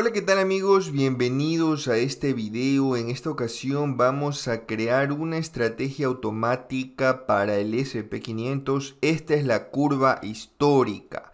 Hola qué tal amigos, bienvenidos a este video. En esta ocasión vamos a crear una estrategia automática para el SP500. Esta es la curva histórica.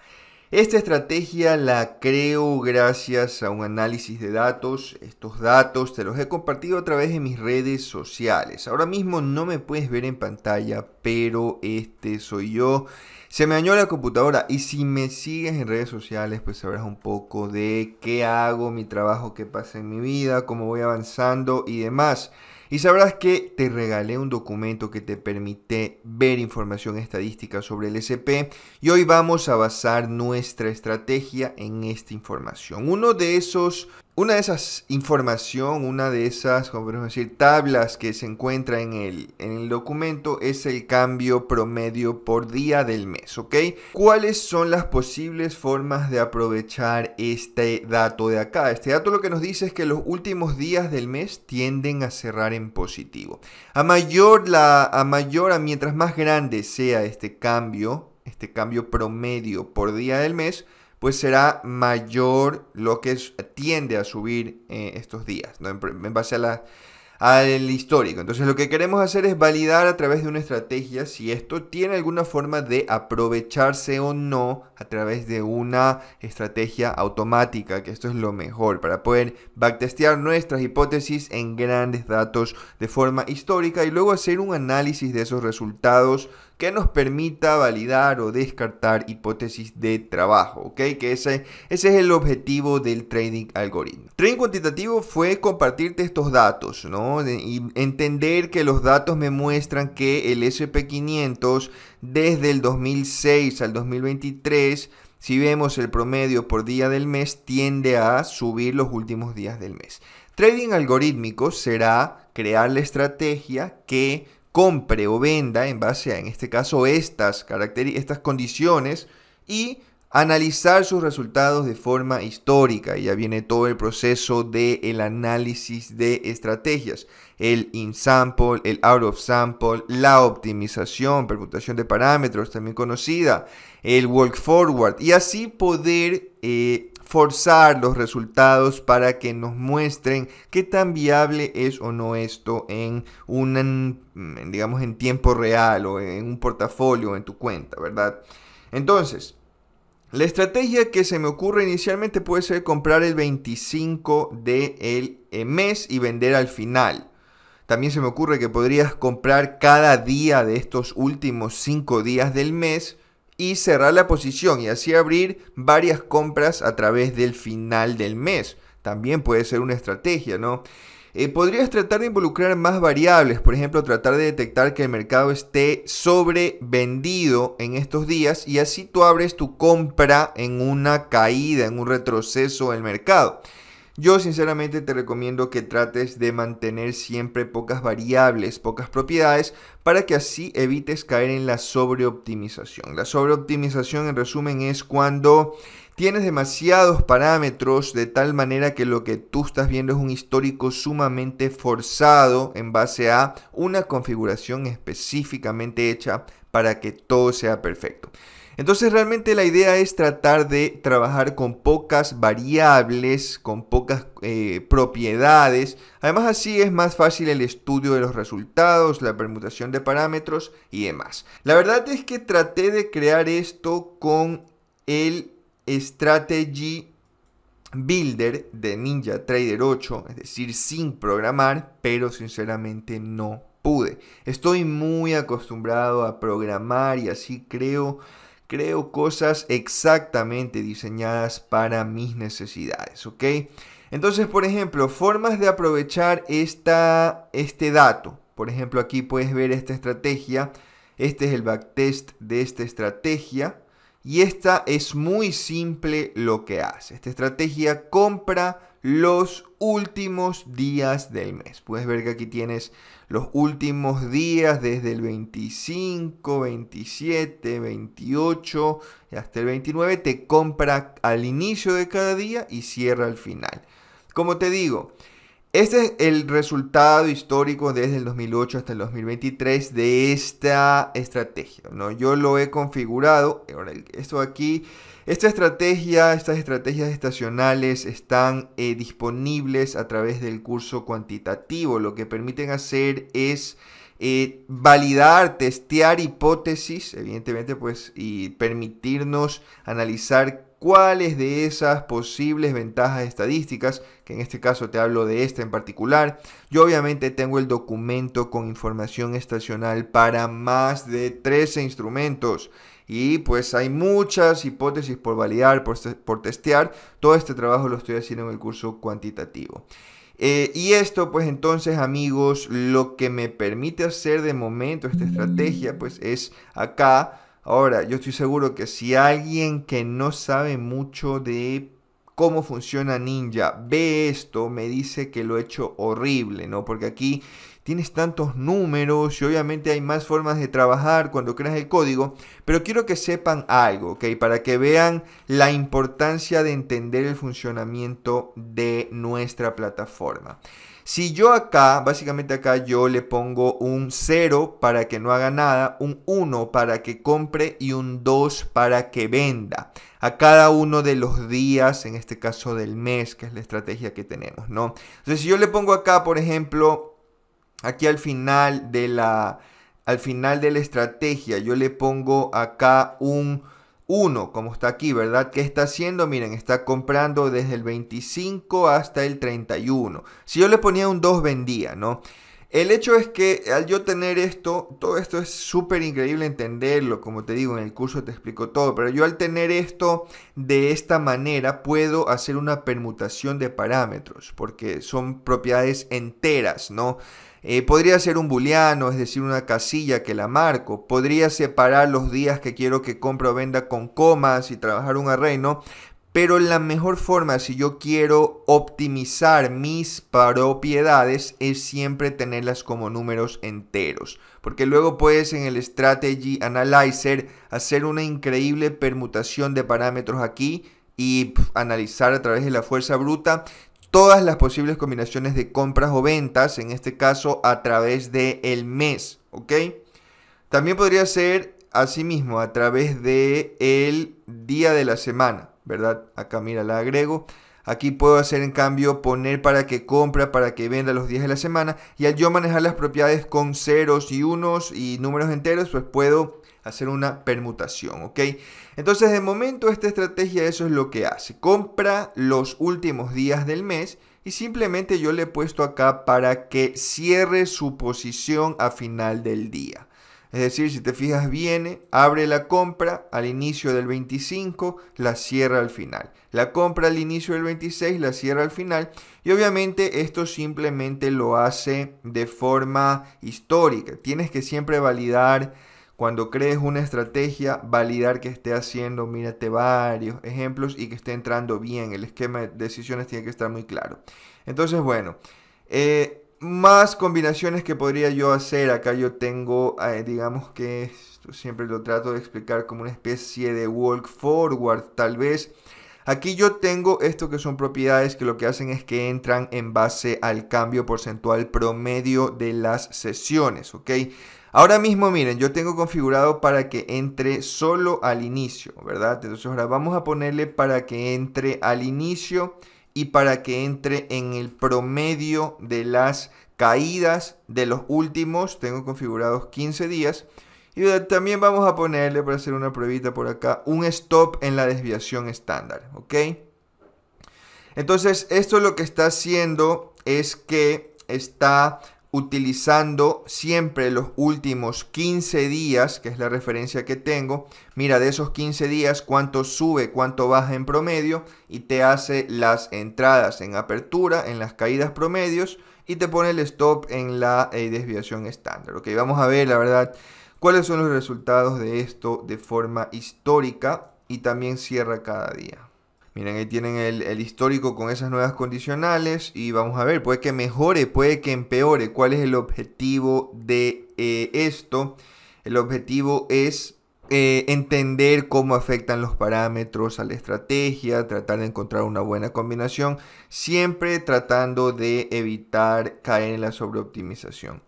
Esta estrategia la creo gracias a un análisis de datos. Estos datos te los he compartido a través de mis redes sociales. Ahora mismo no me puedes ver en pantalla, pero este soy yo. Se me dañó la computadora y si me sigues en redes sociales, pues sabrás un poco de qué hago, mi trabajo, qué pasa en mi vida, cómo voy avanzando y demás. Y sabrás que te regalé un documento que te permite ver información estadística sobre el SP y hoy vamos a basar nuestra estrategia en esta información. Uno de esos una de esas información, una de esas, decir, tablas que se encuentra en el, en el documento es el cambio promedio por día del mes, ¿ok? ¿Cuáles son las posibles formas de aprovechar este dato de acá? Este dato lo que nos dice es que los últimos días del mes tienden a cerrar en positivo. A mayor, la, a mayor, a mientras más grande sea este cambio, este cambio promedio por día del mes, pues será mayor lo que tiende a subir eh, estos días, ¿no? en, base al histórico. Entonces lo que queremos hacer es validar a través de una estrategia si esto tiene alguna forma de aprovecharse o no a través de una estrategia automática, que esto es lo mejor, para poder backtestear nuestras hipótesis en grandes datos de forma histórica y luego hacer un análisis de esos resultados que nos permita validar o descartar hipótesis de trabajo, ¿ok? Que ese, ese es el objetivo del trading algoritmo. Trading cuantitativo fue compartirte estos datos, ¿no? y entender que los datos me muestran que el SP500 desde el 2006 al 2023 si vemos el promedio por día del mes, tiende a subir los últimos días del mes. Trading algorítmico será crear la estrategia que compre o venda en base a, en este caso, estas, estas condiciones y analizar sus resultados de forma histórica. Y ya viene todo el proceso del el análisis de estrategias. El in-sample, el out-of-sample, la optimización, permutación de parámetros, también conocida, el walk forward Y así poder eh, forzar los resultados para que nos muestren qué tan viable es o no esto en un, digamos, en tiempo real o en un portafolio, en tu cuenta, ¿verdad? Entonces, la estrategia que se me ocurre inicialmente puede ser comprar el 25 del mes y vender al final. También se me ocurre que podrías comprar cada día de estos últimos 5 días del mes y cerrar la posición y así abrir varias compras a través del final del mes. También puede ser una estrategia, ¿no? Eh, podrías tratar de involucrar más variables, por ejemplo, tratar de detectar que el mercado esté sobrevendido en estos días y así tú abres tu compra en una caída, en un retroceso del mercado. Yo sinceramente te recomiendo que trates de mantener siempre pocas variables, pocas propiedades, para que así evites caer en la sobreoptimización. La sobreoptimización en resumen es cuando Tienes demasiados parámetros de tal manera que lo que tú estás viendo es un histórico sumamente forzado en base a una configuración específicamente hecha para que todo sea perfecto. Entonces realmente la idea es tratar de trabajar con pocas variables, con pocas eh, propiedades. Además así es más fácil el estudio de los resultados, la permutación de parámetros y demás. La verdad es que traté de crear esto con el Strategy Builder de Ninja Trader 8, es decir, sin programar, pero sinceramente no pude. Estoy muy acostumbrado a programar y así creo creo cosas exactamente diseñadas para mis necesidades, ¿ok? Entonces, por ejemplo, formas de aprovechar esta, este dato. Por ejemplo, aquí puedes ver esta estrategia. Este es el backtest de esta estrategia y esta es muy simple lo que hace. Esta estrategia compra los últimos días del mes. Puedes ver que aquí tienes los últimos días desde el 25, 27, 28 y hasta el 29. Te compra al inicio de cada día y cierra al final. Como te digo, este es el resultado histórico desde el 2008 hasta el 2023 de esta estrategia. ¿no? Yo lo he configurado. Esto aquí, esta estrategia, estas estrategias estacionales están eh, disponibles a través del curso cuantitativo. Lo que permiten hacer es eh, validar, testear hipótesis, evidentemente, pues, y permitirnos analizar cuáles de esas posibles ventajas estadísticas, que en este caso te hablo de esta en particular, yo obviamente tengo el documento con información estacional para más de 13 instrumentos y pues hay muchas hipótesis por validar, por, testear, todo este trabajo lo estoy haciendo en el curso cuantitativo. Eh, y esto, pues entonces amigos, lo que me permite hacer de momento esta estrategia, pues es acá Ahora, yo estoy seguro que si alguien que no sabe mucho de cómo funciona Ninja ve esto, me dice que lo he hecho horrible, ¿no? Porque aquí tienes tantos números y obviamente hay más formas de trabajar cuando creas el código, pero quiero que sepan algo, ¿ok? Para que vean la importancia de entender el funcionamiento de nuestra plataforma. Si yo acá, básicamente acá yo le pongo un 0 para que no haga nada, un 1 para que compre y un 2 para que venda. A cada uno de los días, en este caso del mes, que es la estrategia que tenemos, ¿no? Entonces, si yo le pongo acá, por ejemplo, aquí al final de la, al final de la estrategia, yo le pongo acá un 1, como está aquí, ¿verdad? ¿Qué está haciendo? Miren, está comprando desde el 25 hasta el 31. Si yo le ponía un 2, vendía, ¿no? El hecho es que al yo tener esto, todo esto es súper increíble entenderlo, como te digo, en el curso te explico todo, pero yo al tener esto de esta manera puedo hacer una permutación de parámetros, porque son propiedades enteras, ¿no? Eh, podría ser un booleano, es decir, una casilla que la marco. Podría separar los días que quiero que compre o venda con comas y trabajar un array, ¿no? Pero la mejor forma, si yo quiero optimizar mis propiedades, es siempre tenerlas como números enteros. Porque luego puedes en el Strategy Analyzer hacer una increíble permutación de parámetros aquí y analizar a través de la fuerza bruta todas las posibles combinaciones de compras o ventas, en este caso a través del el mes, ¿ok? También podría ser asimismo a través de el día de la semana, ¿verdad? Acá mira, la agrego. Aquí puedo hacer en cambio poner para que compra, para que venda los días de la semana. Y al yo manejar las propiedades con ceros y unos y números enteros, pues puedo hacer una permutación, ¿ok? Entonces de momento esta estrategia eso es lo que hace. Compra los últimos días del mes y simplemente yo le he puesto acá para que cierre su posición a final del día. Es decir, si te fijas, viene, eh, abre la compra al inicio del 25, la cierra al final. La compra al inicio del 26, la cierra al final. Y obviamente esto simplemente lo hace de forma histórica. Tienes que siempre validar, cuando crees una estrategia, validar que esté haciendo, mírate varios ejemplos y que esté entrando bien. El esquema de decisiones tiene que estar muy claro. Entonces, bueno. Eh, más combinaciones que podría yo hacer. Acá yo tengo, eh, digamos que esto siempre lo trato de explicar como una especie de walk forward, tal vez. Aquí yo tengo esto que son propiedades que lo que hacen es que entran en base al cambio porcentual promedio de las sesiones, ¿ok? Ahora mismo, miren, yo tengo configurado para que entre solo al inicio, ¿verdad? Entonces ahora vamos a ponerle para que entre al inicio y para que entre en el promedio de las caídas de los últimos, tengo configurados 15 días. Y también vamos a ponerle, para hacer una pruebita por acá, un stop en la desviación estándar, ¿ok? Entonces, esto lo que está haciendo es que está utilizando siempre los últimos 15 días, que es la referencia que tengo, mira de esos 15 días cuánto sube, cuánto baja en promedio y te hace las entradas en apertura, en las caídas promedios y te pone el stop en la eh, desviación estándar. Ok, vamos a ver la verdad cuáles son los resultados de esto de forma histórica y también cierra cada día. Miren, ahí tienen el, histórico con esas nuevas condicionales y vamos a ver, puede que mejore, puede que empeore. ¿Cuál es el objetivo de eh, esto? El objetivo es eh, entender cómo afectan los parámetros a la estrategia, tratar de encontrar una buena combinación, siempre tratando de evitar caer en la sobreoptimización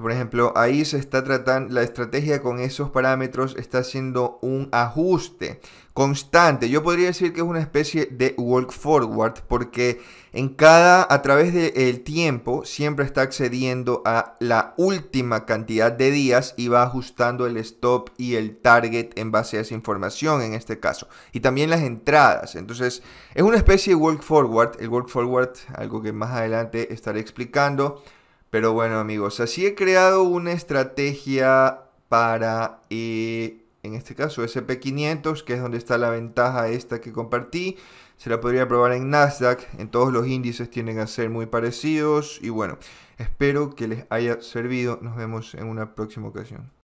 por ejemplo, ahí se está tratando, la estrategia con esos parámetros está haciendo un ajuste constante. Yo podría decir que es una especie de walk forward porque en cada, a través del tiempo, siempre está accediendo a la última cantidad de días y va ajustando el stop y el target en base a esa información en este caso. Y también las entradas. Entonces, es una especie de walk forward. El walk forward, algo que más adelante estaré explicando. Pero bueno amigos, así he creado una estrategia para, eh, en este caso, SP500, que es donde está la ventaja esta que compartí. Se la podría probar en Nasdaq, en todos los índices tienen a ser muy parecidos. Y bueno, espero que les haya servido. Nos vemos en una próxima ocasión.